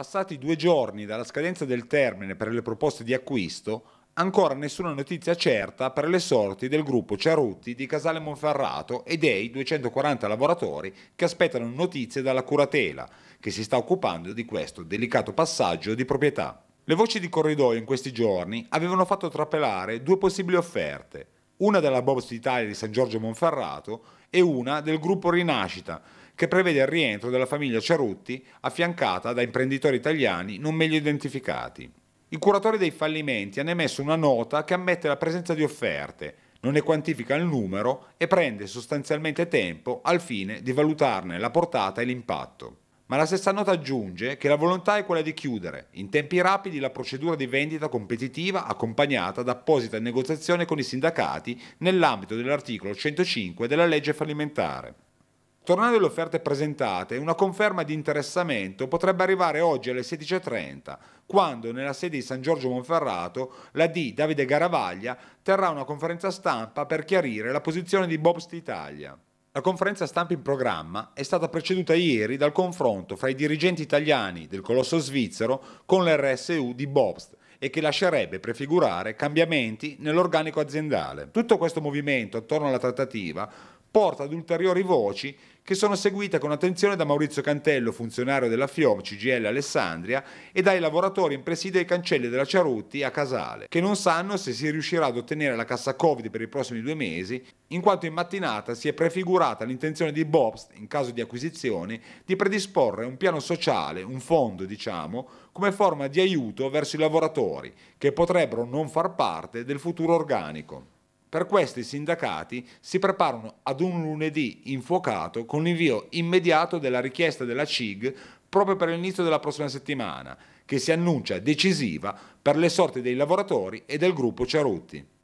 Passati due giorni dalla scadenza del termine per le proposte di acquisto, ancora nessuna notizia certa per le sorti del gruppo Ciarutti di Casale Monferrato e dei 240 lavoratori che aspettano notizie dalla curatela, che si sta occupando di questo delicato passaggio di proprietà. Le voci di corridoio in questi giorni avevano fatto trapelare due possibili offerte una della Bobs d'Italia di San Giorgio Monferrato e una del gruppo Rinascita, che prevede il rientro della famiglia Cerutti affiancata da imprenditori italiani non meglio identificati. Il curatore dei fallimenti hanno emesso una nota che ammette la presenza di offerte, non ne quantifica il numero e prende sostanzialmente tempo al fine di valutarne la portata e l'impatto ma la stessa nota aggiunge che la volontà è quella di chiudere in tempi rapidi la procedura di vendita competitiva accompagnata da apposita negoziazione con i sindacati nell'ambito dell'articolo 105 della legge fallimentare. Tornando alle offerte presentate, una conferma di interessamento potrebbe arrivare oggi alle 16.30, quando nella sede di San Giorgio Monferrato la D Davide Garavaglia terrà una conferenza stampa per chiarire la posizione di Bobst Italia. La conferenza stampa in programma è stata preceduta ieri dal confronto fra i dirigenti italiani del colosso svizzero con l'RSU di Bobst e che lascerebbe prefigurare cambiamenti nell'organico aziendale. Tutto questo movimento attorno alla trattativa porta ad ulteriori voci che sono seguite con attenzione da Maurizio Cantello, funzionario della FIOM CGL Alessandria, e dai lavoratori in presidio ai cancelli della Ciarutti a Casale, che non sanno se si riuscirà ad ottenere la cassa Covid per i prossimi due mesi, in quanto in mattinata si è prefigurata l'intenzione di Bobst, in caso di acquisizione, di predisporre un piano sociale, un fondo diciamo, come forma di aiuto verso i lavoratori, che potrebbero non far parte del futuro organico. Per questo i sindacati si preparano ad un lunedì infuocato con l'invio immediato della richiesta della CIG proprio per l'inizio della prossima settimana, che si annuncia decisiva per le sorti dei lavoratori e del gruppo Cerutti.